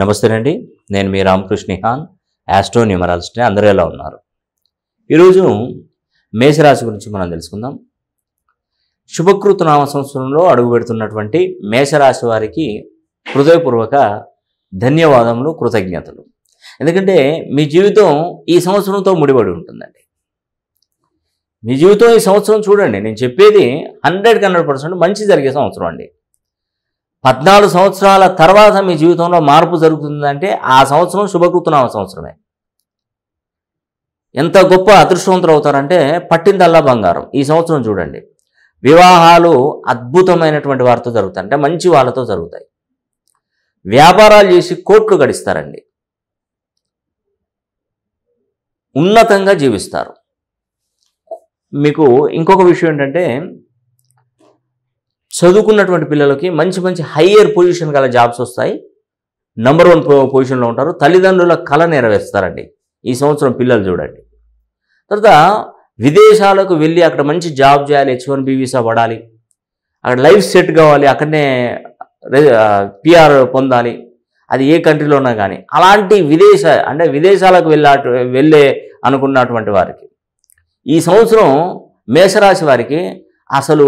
నమస్తే అండి నేను మీ హాన్ యాస్ట్రో న్యూమరాలజిస్ట్ని అందరూ ఎలా ఉన్నారు ఈరోజు మేషరాశి గురించి మనం తెలుసుకుందాం శుభకృత నామ సంవత్సరంలో అడుగు పెడుతున్నటువంటి మేషరాశి వారికి హృదయపూర్వక ధన్యవాదములు కృతజ్ఞతలు ఎందుకంటే మీ జీవితం ఈ సంవత్సరంతో ముడిపడి ఉంటుందండి మీ జీవితం ఈ సంవత్సరం చూడండి నేను చెప్పేది హండ్రెడ్కి హండ్రెడ్ పర్సెంట్ మంచి జరిగే సంవత్సరం అండి పద్నాలుగు సంవత్సరాల తర్వాత మీ జీవితంలో మార్పు జరుగుతుందంటే ఆ సంవత్సరం శుభకృతనామ సంవత్సరమే ఎంత గొప్ప అదృష్టవంతులు అవుతారంటే పట్టిందల్లా బంగారం ఈ సంవత్సరం చూడండి వివాహాలు అద్భుతమైనటువంటి వారితో జరుగుతాయి అంటే మంచి వాళ్ళతో జరుగుతాయి వ్యాపారాలు చేసి కోట్లు గడిస్తారండి ఉన్నతంగా జీవిస్తారు మీకు ఇంకొక విషయం ఏంటంటే చదువుకున్నటువంటి పిల్లలకి మంచి మంచి హయ్యర్ పొజిషన్ గల జాబ్స్ వస్తాయి నంబర్ వన్ పొజిషన్లో ఉంటారు తల్లిదండ్రుల కళ నెరవేరుస్తారండి ఈ సంవత్సరం పిల్లలు చూడండి తర్వాత విదేశాలకు వెళ్ళి అక్కడ మంచి జాబ్ చేయాలి హెచ్ వన్ బీవీసా పడాలి అక్కడ లైఫ్ సెట్ కావాలి అక్కడనే పిఆర్ పొందాలి అది ఏ కంట్రీలో ఉన్నా కానీ అలాంటి విదేశ అంటే విదేశాలకు వెళ్ళా వెళ్ళే అనుకున్నటువంటి వారికి ఈ సంవత్సరం మేషరాశి వారికి అసలు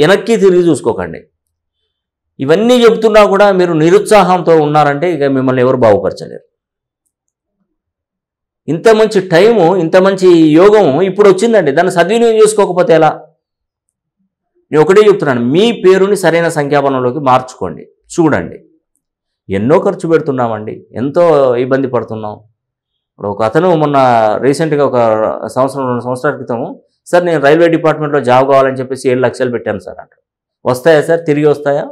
వెనక్కి తిరిగి చూసుకోకండి ఇవన్నీ చెబుతున్నా కూడా మీరు నిరుత్సాహంతో ఉన్నారంటే ఇక మిమ్మల్ని ఎవరు బాగుపరచలేరు ఇంత మంచి టైము ఇంత మంచి యోగం ఇప్పుడు వచ్చిందండి దాన్ని సద్వినియోగం చేసుకోకపోతే ఎలా నేను ఒకటే చెప్తున్నాను మీ పేరుని సరైన సంఖ్యాపనంలోకి మార్చుకోండి చూడండి ఎన్నో ఖర్చు పెడుతున్నామండి ఎంతో ఇబ్బంది పడుతున్నాం ఇప్పుడు ఒక అతను మొన్న రీసెంట్గా ఒక సంవత్సరం రెండు సంవత్సరాల క్రితము సార్ నేను రైల్వే డిపార్ట్మెంట్లో జాబ్ కావాలని చెప్పేసి ఏడు లక్షలు పెట్టాను సార్ అంట వస్తాయా సార్ తిరిగి వస్తాయా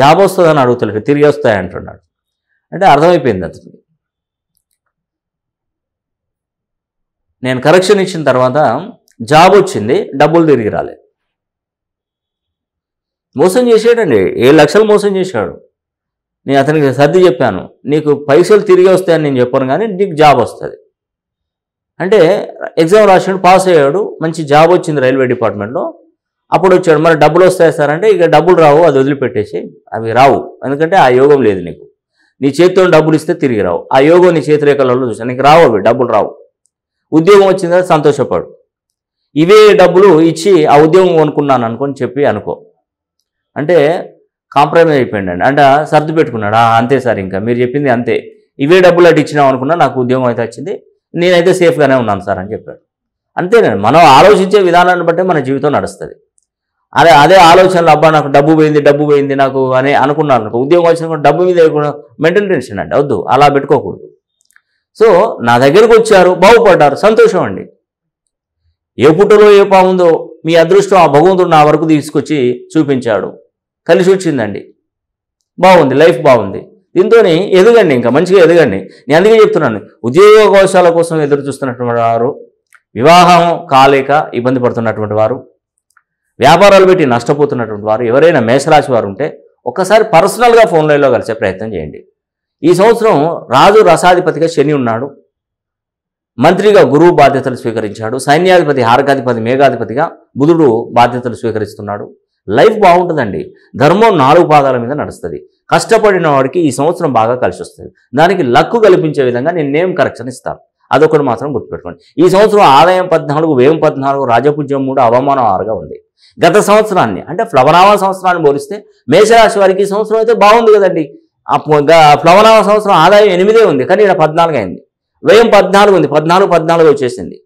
జాబ్ వస్తుందని అడుగుతలేడు తిరిగి వస్తాయా అంటున్నాడు అంటే అర్థమైపోయింది అతనికి నేను కరెక్షన్ ఇచ్చిన తర్వాత జాబ్ వచ్చింది డబ్బులు తిరిగి రాలేదు మోసం చేసాడండి ఏడు లక్షలు మోసం చేశాడు నేను అతనికి సర్ది చెప్పాను నీకు పైసలు తిరిగి వస్తాయని నేను చెప్పాను కానీ నీకు జాబ్ వస్తుంది అంటే ఎగ్జామ్ రాసిండు పాస్ అయ్యాడు మంచి జాబ్ వచ్చింది రైల్వే డిపార్ట్మెంట్లో అప్పుడు వచ్చాడు మరి డబ్బులు వస్తాయి సార్ అంటే ఇక డబ్బులు రావు అది వదిలిపెట్టేసి అవి రావు ఎందుకంటే ఆ యోగం లేదు నీకు నీ చేతితో డబ్బులు ఇస్తే తిరిగి రావు ఆ యోగం నీ చేతిరేఖలలో చూసాను నీకు రావు అవి డబ్బులు రావు ఉద్యోగం వచ్చింది సంతోషపడు ఇవే డబ్బులు ఇచ్చి ఆ ఉద్యోగం కొనుక్కున్నాను అనుకొని చెప్పి అనుకో అంటే కాంప్రమైజ్ అండి అంటే సర్దు పెట్టుకున్నాడు అంతే సార్ ఇంకా మీరు చెప్పింది అంతే ఇవే డబ్బులు అటు ఇచ్చినాం అనుకున్నా నాకు ఉద్యోగం అయితే వచ్చింది నేనైతే సేఫ్గానే ఉన్నాను సార్ అని చెప్పాడు అంతేనండి మనం ఆలోచించే విధానాన్ని బట్టి మన జీవితం నడుస్తుంది అదే అదే ఆలోచనలు అబ్బా నాకు డబ్బు పోయింది డబ్బు పోయింది నాకు అని అనుకున్నాను అనుకో ఉద్యోగం వచ్చిన డబ్బు మీద మెంటల్ టెన్షన్ అండి వద్దు అలా పెట్టుకోకూడదు సో నా దగ్గరకు వచ్చారు బాగుపడ్డారు సంతోషం అండి ఏ పుట్టలో ఏ పాముందో మీ అదృష్టం ఆ భగవంతుడు నా వరకు తీసుకొచ్చి చూపించాడు కలిసి వచ్చిందండి బాగుంది లైఫ్ బాగుంది దీంతో ఎదగండి ఇంకా మంచిగా ఎదగండి నేను అందుకే చెప్తున్నాను ఉద్యోగావకాశాల కోసం ఎదురు చూస్తున్నటువంటి వారు వివాహం కాలేక ఇబ్బంది పడుతున్నటువంటి వారు వ్యాపారాలు పెట్టి నష్టపోతున్నటువంటి వారు ఎవరైనా మేషరాశి వారు ఉంటే ఒక్కసారి పర్సనల్గా ఫోన్లలో కలిసే ప్రయత్నం చేయండి ఈ సంవత్సరం రాజు రసాధిపతిగా శని ఉన్నాడు మంత్రిగా గురువు బాధ్యతలు స్వీకరించాడు సైన్యాధిపతి హారకాధిపతి మేఘాధిపతిగా బుధుడు బాధ్యతలు స్వీకరిస్తున్నాడు లైఫ్ బాగుంటుందండి ధర్మం నాలుగు పాదాల మీద నడుస్తుంది కష్టపడిన వాడికి ఈ సంవత్సరం బాగా కలిసి వస్తుంది దానికి లక్కు కల్పించే విధంగా నేను నేమ్ కరెక్షన్ ఇస్తాను అదొకటి మాత్రం గుర్తుపెట్టుకోండి ఈ సంవత్సరం ఆదాయం పద్నాలుగు వ్యయం పద్నాలుగు రాజపూజ్యం మూడు అవమానం ఆరుగా ఉంది గత సంవత్సరాన్ని అంటే ప్లవనామ సంవత్సరాన్ని పోలిస్తే మేషరాశి వారికి ఈ సంవత్సరం అయితే బాగుంది కదండి ప్లవనామ సంవత్సరం ఆదాయం ఎనిమిదే ఉంది కానీ ఇక్కడ పద్నాలుగు అయింది వ్యయం పద్నాలుగు ఉంది పద్నాలుగు పద్నాలుగు వచ్చేసింది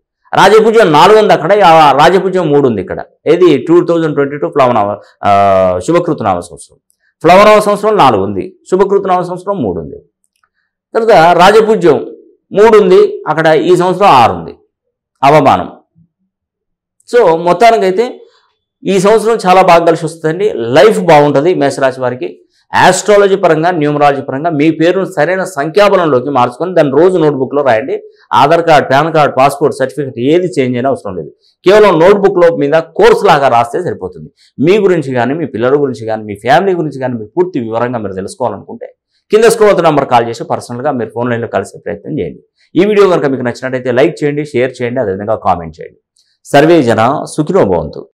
రాజపూజ్యం నాలుగు ఉంది అక్కడ రాజపూజ్యం మూడు ఉంది ఇక్కడ ఏది టూ థౌజండ్ ట్వంటీ టూ ప్లవనామ శుభకృతనామ సంవత్సరం ఫ్లవరవ సంవత్సరం నాలుగు ఉంది నవ సంవత్సరం మూడు ఉంది తర్వాత రాజపూజ్యం మూడు ఉంది అక్కడ ఈ సంవత్సరం ఆరు ఉంది అవమానం సో మొత్తానికైతే ఈ సంవత్సరం చాలా బాగా కలిసి వస్తుందండి లైఫ్ బాగుంటుంది మేషరాశి వారికి యాస్ట్రాలజీ పరంగా న్యూమరాలజీ పరంగా మీ పేరును సరైన సంఖ్యాబలంలోకి మార్చుకొని దాని రోజు నోట్బుక్లో రాయండి Aadhaar card PAN card passport certificate ఏది చేంజ్ అయినా అవసరం లేదు కేవలం నోట్బుక్లో మీద కోర్సు లాగా రాస్తే సరిపోతుంది మీ గురించి కానీ మీ పిల్లల గురించి కానీ మీ ఫ్యామిలీ గురించి కానీ మీ పూర్తి వివరంగా మీరు తెలుసుకోవాలనుకుంటే కింద స్క్రోల్ అవుతున్న నంబర్ కాల్ చేసి పర్సనల్గా మీరు ఫోన్ లైన్లో కలిసే ప్రయత్నం చేయండి ఈ వీడియో కనుక మీకు నచ్చినట్టయితే లైక్ చేయండి షేర్ చేయండి అదేవిధంగా కామెంట్ చేయండి సర్వే జన సుఖినో